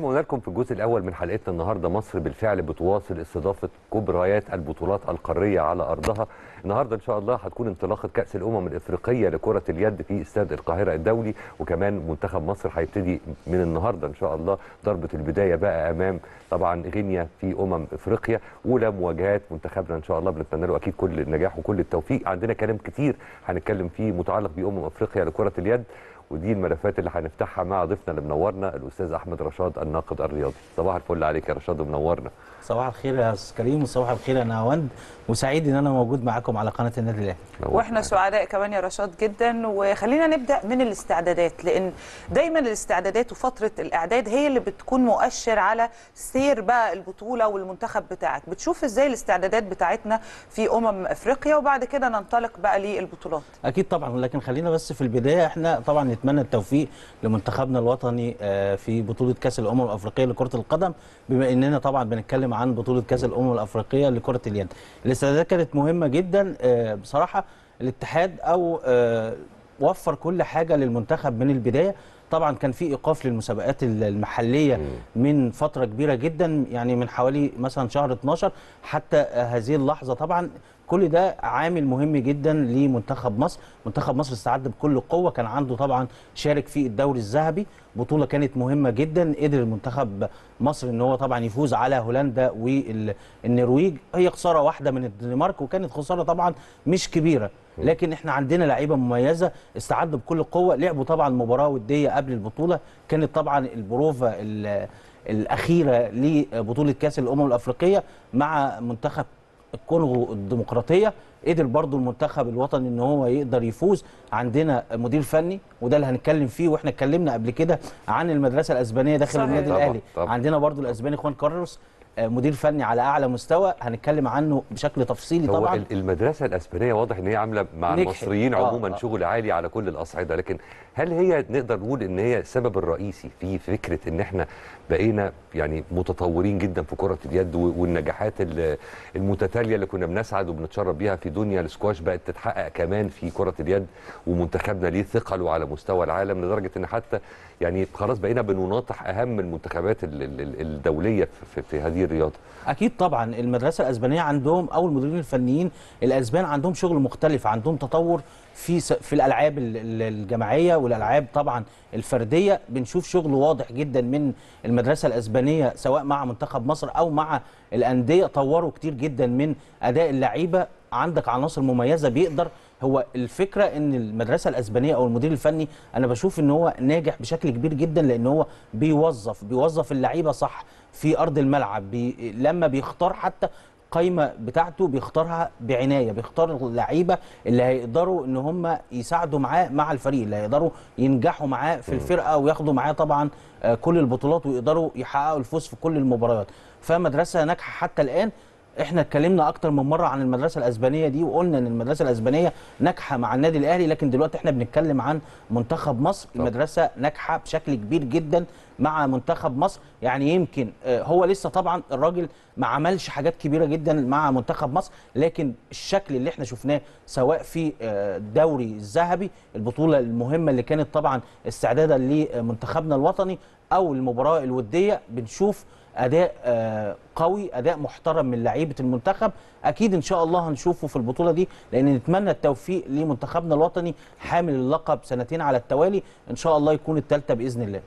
ما قلنا لكم في الجزء الاول من حلقتنا النهارده مصر بالفعل بتواصل استضافه كبريات البطولات القاريه على ارضها النهارده ان شاء الله هتكون انطلاقه كاس الامم الافريقيه لكره اليد في استاد القاهره الدولي وكمان منتخب مصر هيبتدي من النهارده ان شاء الله ضربه البدايه بقى امام طبعا غينيا في امم افريقيا اولى مواجهات منتخبنا ان شاء الله بنتمنى له اكيد كل النجاح وكل التوفيق عندنا كلام كتير هنتكلم فيه متعلق بامم افريقيا لكره اليد ودي الملفات اللي هنفتحها مع ضيفنا اللي منورنا الاستاذ احمد رشاد الناقد الرياضي صباح الفل عليك يا رشاد ومنورنا صباح الخير يا استاذ كريم وصباح الخير يا نهاوند وسعيد ان انا موجود معاكم على قناه النادي الاهلي واحنا سعداء كمان يا رشاد جدا وخلينا نبدا من الاستعدادات لان دايما الاستعدادات وفتره الاعداد هي اللي بتكون مؤشر على سير بقى البطوله والمنتخب بتاعك بتشوف ازاي الاستعدادات بتاعتنا في امم افريقيا وبعد كده ننطلق بقى للبطولات اكيد طبعا لكن خلينا بس في البدايه احنا طبعا ونتمنى التوفيق لمنتخبنا الوطني آه، في بطوله كاس الامم الافريقيه لكره القدم بما اننا طبعا بنتكلم عن بطوله كاس الامم الافريقيه لكره اليد الاستعدادات كانت مهمه جدا آه، بصراحه الاتحاد او آه، وفر كل حاجه للمنتخب من البدايه طبعا كان في ايقاف للمسابقات المحليه من فتره كبيره جدا يعني من حوالي مثلا شهر 12 حتى هذه اللحظه طبعا كل ده عامل مهم جدا لمنتخب مصر منتخب مصر استعد بكل قوه كان عنده طبعا شارك في الدوري الذهبي بطوله كانت مهمه جدا قدر المنتخب مصر ان هو طبعا يفوز على هولندا والنرويج هي خساره واحده من الدنمارك وكانت خساره طبعا مش كبيره لكن احنا عندنا لعيبه مميزه استعدوا بكل قوه لعبوا طبعا مباراه وديه قبل البطوله كانت طبعا البروفا الاخيره لبطوله كاس الامم الافريقيه مع منتخب الكونغو الديمقراطيه قدر برضو المنتخب الوطني ان هو يقدر يفوز عندنا مدير فني وده اللي هنتكلم فيه واحنا اتكلمنا قبل كده عن المدرسه الاسبانيه داخل النادي الاهلي عندنا برضو الاسباني خوان كارلوس آه، مدير فني على اعلى مستوى هنتكلم عنه بشكل تفصيلي طبعا المدرسه الاسبانيه واضح ان هي عامله مع نجحت. المصريين آه، عموما آه آه. شغل عالي على كل الاصعده لكن هل هي نقدر نقول ان هي السبب الرئيسي في فكره ان احنا بقينا يعني متطورين جدا في كره اليد والنجاحات المتتاليه اللي كنا بنسعد وبنتشرف بيها في دنيا السكواش بقت تتحقق كمان في كره اليد ومنتخبنا ليه ثقله على مستوى العالم لدرجه ان حتى يعني خلاص بقينا بنناطح اهم المنتخبات الدوليه في هذه دي الرياضه اكيد طبعا المدرسه الاسبانيه عندهم او المدربين الفنيين الاسبان عندهم شغل مختلف عندهم تطور في في الالعاب الجماعيه والالعاب طبعا الفرديه بنشوف شغل واضح جدا من المدرسه الاسبانيه سواء مع منتخب مصر او مع الانديه طوروا كتير جدا من اداء اللعيبه عندك عناصر مميزه بيقدر هو الفكره ان المدرسه الاسبانيه او المدير الفني انا بشوف ان هو ناجح بشكل كبير جدا لان هو بيوظف بيوظف اللعيبه صح في ارض الملعب بي لما بيختار حتى القايمه بتاعته بيختارها بعنايه بيختار اللعيبه اللي هيقدروا ان هم يساعدوا معاه مع الفريق اللي هيقدروا ينجحوا معاه في الفرقه وياخدوا معاه طبعا آه، كل البطولات ويقدروا يحققوا الفوز في كل المباريات فمدرسه ناجحه حتى الان احنا اتكلمنا اكتر من مره عن المدرسه الاسبانيه دي وقلنا ان المدرسه الاسبانيه ناجحه مع النادي الاهلي لكن دلوقتي احنا بنتكلم عن منتخب مصر طب. المدرسه ناجحه بشكل كبير جدا مع منتخب مصر يعني يمكن آه، هو لسه طبعا الراجل ما عملش حاجات كبيره جدا مع منتخب مصر لكن الشكل اللي احنا شفناه سواء في آه، الدوري الذهبي البطوله المهمه اللي كانت طبعا استعدادا لمنتخبنا الوطني او المباراه الوديه بنشوف اداء آه، قوي اداء محترم من لعيبه المنتخب اكيد ان شاء الله هنشوفه في البطوله دي لان نتمنى التوفيق لمنتخبنا الوطني حامل اللقب سنتين على التوالي ان شاء الله يكون الثالثه باذن الله